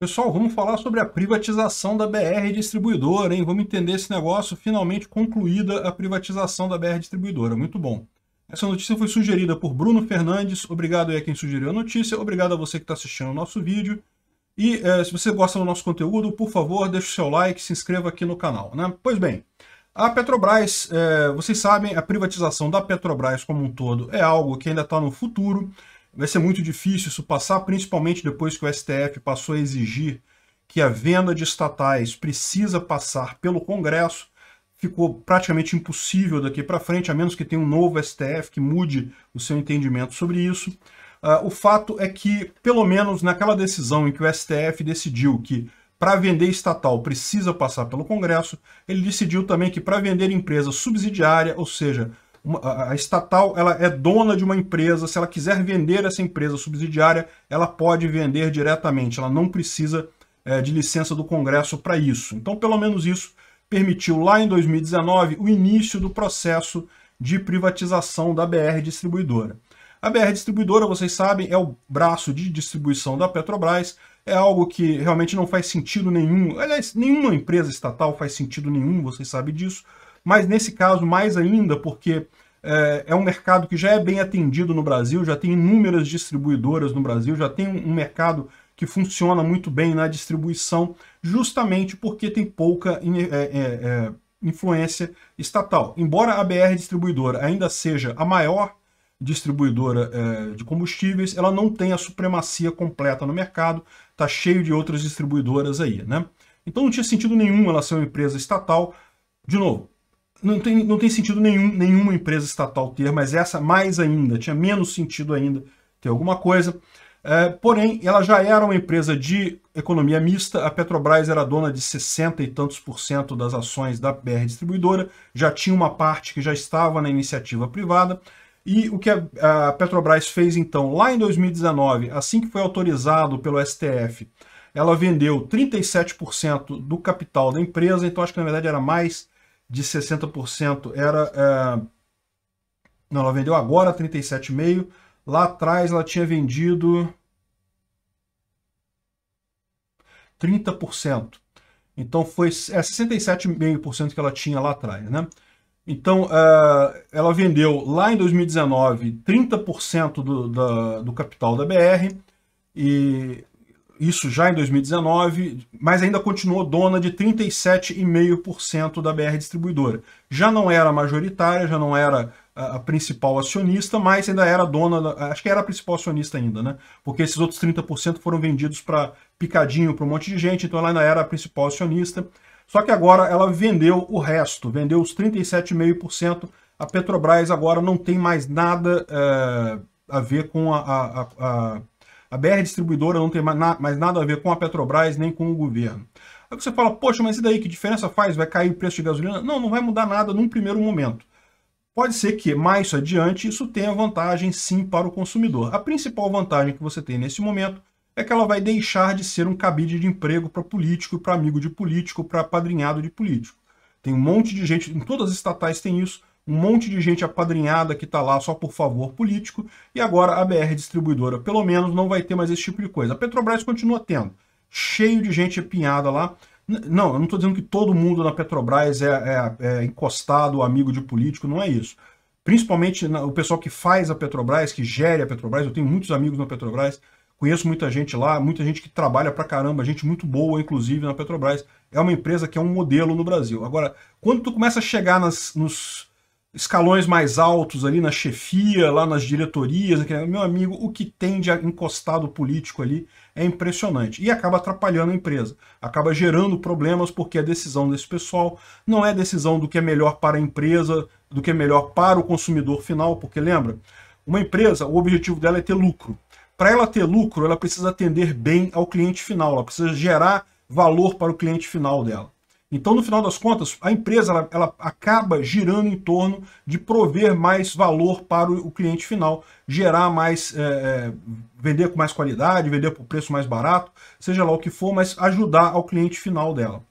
Pessoal, vamos falar sobre a privatização da BR Distribuidora, hein? Vamos entender esse negócio. Finalmente concluída a privatização da BR Distribuidora. Muito bom. Essa notícia foi sugerida por Bruno Fernandes. Obrigado aí a quem sugeriu a notícia. Obrigado a você que está assistindo o nosso vídeo. E eh, se você gosta do nosso conteúdo, por favor, deixe o seu like, se inscreva aqui no canal. Né? Pois bem, a Petrobras, eh, vocês sabem, a privatização da Petrobras como um todo é algo que ainda está no futuro. Vai ser muito difícil isso passar, principalmente depois que o STF passou a exigir que a venda de estatais precisa passar pelo Congresso. Ficou praticamente impossível daqui para frente, a menos que tenha um novo STF que mude o seu entendimento sobre isso. Uh, o fato é que, pelo menos naquela decisão em que o STF decidiu que para vender estatal precisa passar pelo Congresso, ele decidiu também que para vender empresa subsidiária, ou seja, a estatal ela é dona de uma empresa, se ela quiser vender essa empresa subsidiária, ela pode vender diretamente, ela não precisa é, de licença do Congresso para isso. Então, pelo menos isso permitiu lá em 2019 o início do processo de privatização da BR Distribuidora. A BR Distribuidora, vocês sabem, é o braço de distribuição da Petrobras, é algo que realmente não faz sentido nenhum, aliás, nenhuma empresa estatal faz sentido nenhum, vocês sabem disso, mas nesse caso mais ainda, porque é, é, um mercado que já é bem atendido no Brasil, já tem inúmeras distribuidoras no Brasil, já tem um, mercado que funciona muito bem na distribuição, justamente porque tem pouca é, é, é, influência estatal. Embora a BR Distribuidora ainda seja a maior distribuidora é, de combustíveis, ela não tem a supremacia completa no mercado, está cheio de outras distribuidoras aí, né? Então não tinha sentido nenhum ela ser uma empresa estatal. De novo, não tem, não tem sentido nenhum nenhuma empresa estatal ter, mas essa mais ainda, tinha menos sentido ainda ter alguma coisa. É, porém, ela já era uma empresa de economia mista, a Petrobras era dona de 60 e tantos por cento das ações da BR Distribuidora, já tinha uma parte que já estava na iniciativa privada, e o que a, a Petrobras fez então, lá em 2019, assim que foi autorizado pelo STF, ela vendeu 37% do capital da empresa, então acho que na verdade era mais de 60% era. É... Não, ela vendeu agora 37,5%. Lá atrás ela tinha vendido 30%. Então foi é 67,5% que ela tinha lá atrás, né? Então, uh, ela vendeu lá em 2019 30% do, da, do capital da BR e isso já em 2019, mas ainda continuou dona de 37,5% da BR Distribuidora. Já não era majoritária, já não era a principal acionista, mas ainda era dona, da, acho que era a principal acionista ainda, né? Porque esses outros 30% foram vendidos para picadinho, para um monte de gente, então ela ainda era a principal acionista. Só que agora ela vendeu o resto, vendeu os 37,5%. A Petrobras agora não tem mais nada é, a ver com a, a, a a BR Distribuidora não tem mais nada a ver com a Petrobras nem com o governo. Aí você fala, poxa, mas e daí? Que diferença faz? Vai cair o preço de gasolina? Não, não vai mudar nada num primeiro momento. Pode ser que mais adiante isso tenha vantagem sim para o consumidor. A principal vantagem que você tem nesse momento é que ela vai deixar de ser um cabide de emprego para político, para amigo de político, para padrinhado de político. Tem um monte de gente, em todas as estatais tem isso, um monte de gente apadrinhada que está lá só por favor político, e agora a BR distribuidora, pelo menos, não vai ter mais esse tipo de coisa. A Petrobras continua tendo, cheio de gente apinhada lá. Não, eu não estou dizendo que todo mundo na Petrobras é, é, é encostado, amigo de político, não é isso principalmente o pessoal que faz a Petrobras, que gere a Petrobras, eu tenho muitos amigos na Petrobras, conheço muita gente lá, muita gente que trabalha pra caramba, gente muito boa, inclusive, na Petrobras. É uma empresa que é um modelo no Brasil. Agora, quando tu começa a chegar nas, nos escalões mais altos ali na chefia, lá nas diretorias, meu amigo, o que tem de encostado político ali é impressionante. E acaba atrapalhando a empresa, acaba gerando problemas porque a decisão desse pessoal não é decisão do que é melhor para a empresa, do que é melhor para o consumidor final, porque lembra, uma empresa, o objetivo dela é ter lucro. Para ela ter lucro, ela precisa atender bem ao cliente final, ela precisa gerar valor para o cliente final dela. Então, no final das contas, a empresa ela, ela, acaba girando em torno de prover mais valor para o cliente final, gerar mais, é, é, vender com mais qualidade, vender por preço mais barato, seja lá o que for, mas ajudar ao cliente final dela.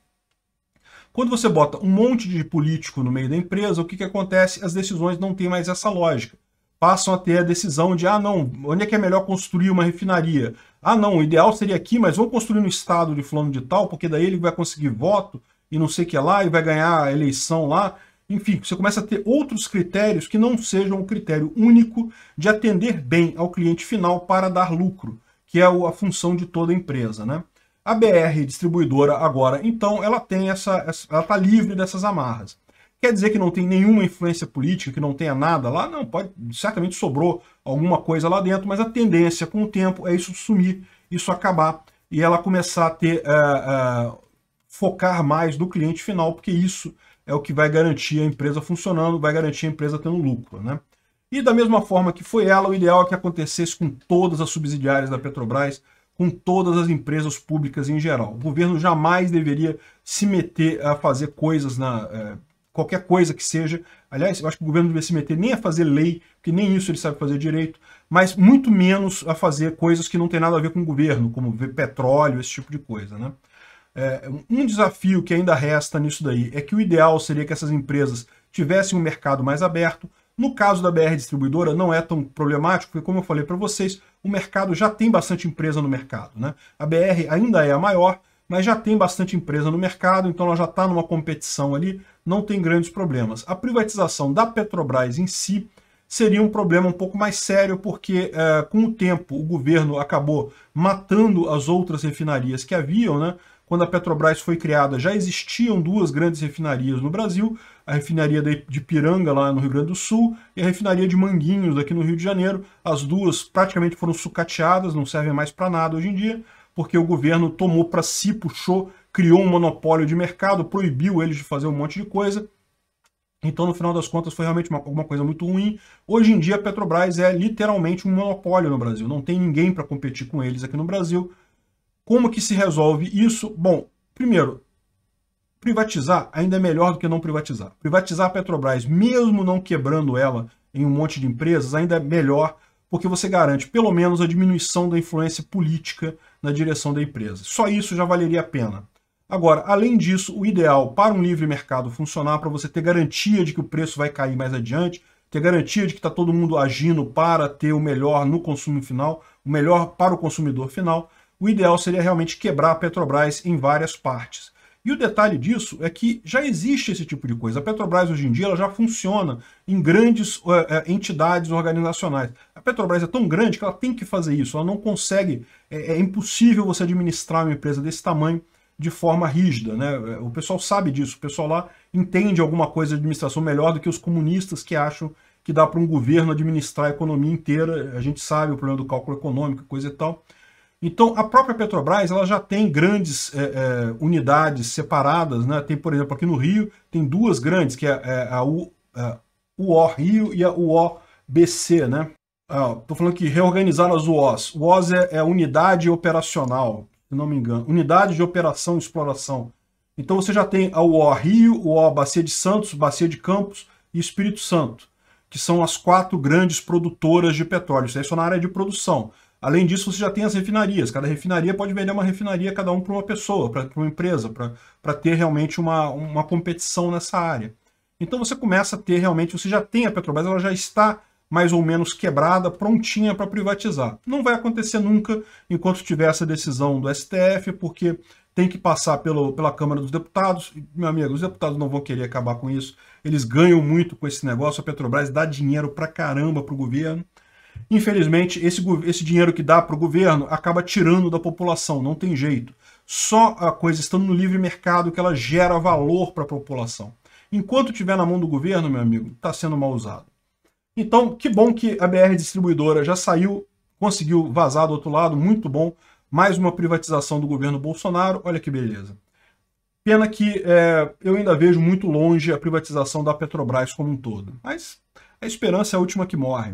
Quando você bota um monte de político no meio da empresa, o que, que acontece? As decisões não têm mais essa lógica. Passam a ter a decisão de, ah, não, onde é que é melhor construir uma refinaria? Ah, não, o ideal seria aqui, mas vamos construir no estado de fulano de tal, porque daí ele vai conseguir voto, e não sei o que lá, e vai ganhar a eleição lá. Enfim, você começa a ter outros critérios que não sejam um critério único de atender bem ao cliente final para dar lucro, que é a função de toda empresa, né? A BR distribuidora agora, então, ela tem essa, ela está livre dessas amarras. Quer dizer que não tem nenhuma influência política, que não tenha nada lá? Não, pode, certamente sobrou alguma coisa lá dentro, mas a tendência com o tempo é isso sumir, isso acabar e ela começar a ter uh, focar mais no cliente final, porque isso é o que vai garantir a empresa funcionando, vai garantir a empresa tendo lucro. Né? E da mesma forma que foi ela, o ideal é que acontecesse com todas as subsidiárias da Petrobras, com todas as empresas públicas em geral. O governo jamais deveria se meter a fazer coisas na. É, qualquer coisa que seja. Aliás, eu acho que o governo não deveria se meter nem a fazer lei, porque nem isso ele sabe fazer direito, mas muito menos a fazer coisas que não tem nada a ver com o governo, como ver petróleo, esse tipo de coisa. Né? É, um desafio que ainda resta nisso daí é que o ideal seria que essas empresas tivessem um mercado mais aberto. No caso da BR Distribuidora, não é tão problemático, porque, como eu falei para vocês, o mercado já tem bastante empresa no mercado. Né? A BR ainda é a maior, mas já tem bastante empresa no mercado, então ela já está numa competição ali, não tem grandes problemas. A privatização da Petrobras em si seria um problema um pouco mais sério, porque é, com o tempo o governo acabou matando as outras refinarias que haviam, né? quando a Petrobras foi criada, já existiam duas grandes refinarias no Brasil, a refinaria de Piranga, lá no Rio Grande do Sul, e a refinaria de Manguinhos, aqui no Rio de Janeiro. As duas praticamente foram sucateadas, não servem mais para nada hoje em dia, porque o governo tomou para si, puxou, criou um monopólio de mercado, proibiu eles de fazer um monte de coisa, então, no final das contas, foi realmente uma, uma, coisa muito ruim. Hoje em dia, a Petrobras é literalmente um monopólio no Brasil. Não tem ninguém para competir com eles aqui no Brasil. Como que se resolve isso? Bom, primeiro, privatizar ainda é melhor do que não privatizar. Privatizar a Petrobras, mesmo não quebrando ela em um monte de empresas, ainda é melhor porque você garante pelo menos a diminuição da influência política na direção da empresa. Só isso já valeria a pena. Agora, além disso, o ideal para um livre mercado funcionar, para você ter garantia de que o preço vai cair mais adiante, ter garantia de que está todo mundo agindo para ter o melhor no consumo final, o melhor para o consumidor final, o ideal seria realmente quebrar a Petrobras em várias partes. E o detalhe disso é que já existe esse tipo de coisa. A Petrobras hoje em dia ela já funciona em grandes é, entidades organizacionais. A Petrobras é tão grande que ela tem que fazer isso. Ela não consegue, é, é impossível você administrar uma empresa desse tamanho de forma rígida. Né? É, o pessoal sabe disso, o pessoal lá entende alguma coisa de administração melhor do que os comunistas que acham que dá para um governo administrar a economia inteira. A gente sabe o problema do cálculo econômico, coisa e tal. Então, a própria Petrobras ela já tem grandes é, é, unidades separadas. Né? Tem, por exemplo, aqui no Rio, tem duas grandes, que é, é a, U, é, UO Rio e a UOBC. Né? Estou ah, falando que reorganizaram as UOs. UOs é, é unidade operacional, se não me engano. Unidade de operação e exploração. Então, você já tem a UO Rio, UO Bacia de Santos, Bacia de Campos e Espírito Santo, que são as quatro grandes produtoras de petróleo. Isso é só na área de produção. Além disso, você já tem as refinarias. Cada refinaria pode vender uma refinaria, cada um para uma pessoa, para uma empresa, para ter realmente uma, uma competição nessa área. Então você começa a ter realmente, você já tem a Petrobras, ela já está mais ou menos quebrada, prontinha para privatizar. Não vai acontecer nunca enquanto tiver essa decisão do STF, porque tem que passar pelo, pela Câmara dos Deputados. E, meu amigo, os deputados não vão querer acabar com isso. Eles ganham muito com esse negócio. A Petrobras dá dinheiro para caramba para o governo. Infelizmente, esse, esse dinheiro que dá para o governo acaba tirando da população, não tem jeito. Só a coisa estando no livre mercado que ela gera valor para a população. Enquanto tiver na mão do governo, meu amigo, está sendo mal usado. Então, que bom que a BR Distribuidora já saiu, conseguiu vazar do outro lado, muito bom. Mais uma privatização do governo Bolsonaro, olha que beleza. Pena que é, eu ainda vejo muito longe a privatização da Petrobras como um todo. Mas a esperança é a última que morre.